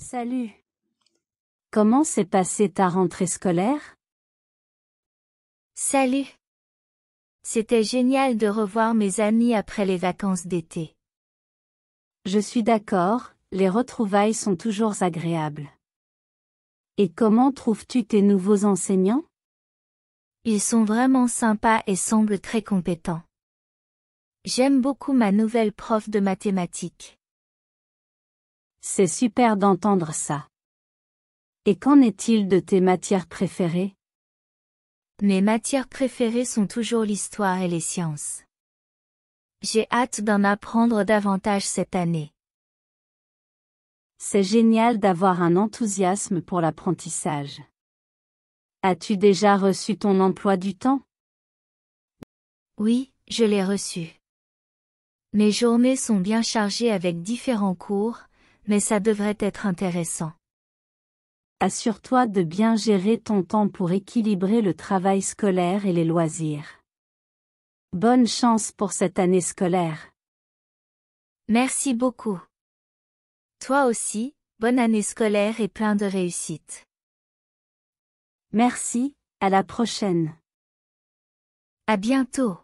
Salut. Comment s'est passée ta rentrée scolaire Salut. C'était génial de revoir mes amis après les vacances d'été. Je suis d'accord, les retrouvailles sont toujours agréables. Et comment trouves-tu tes nouveaux enseignants Ils sont vraiment sympas et semblent très compétents. J'aime beaucoup ma nouvelle prof de mathématiques. C'est super d'entendre ça. Et qu'en est-il de tes matières préférées Mes matières préférées sont toujours l'histoire et les sciences. J'ai hâte d'en apprendre davantage cette année. C'est génial d'avoir un enthousiasme pour l'apprentissage. As-tu déjà reçu ton emploi du temps Oui, je l'ai reçu. Mes journées sont bien chargées avec différents cours, mais ça devrait être intéressant. Assure-toi de bien gérer ton temps pour équilibrer le travail scolaire et les loisirs. Bonne chance pour cette année scolaire. Merci beaucoup. Toi aussi, bonne année scolaire et plein de réussite. Merci, à la prochaine. À bientôt.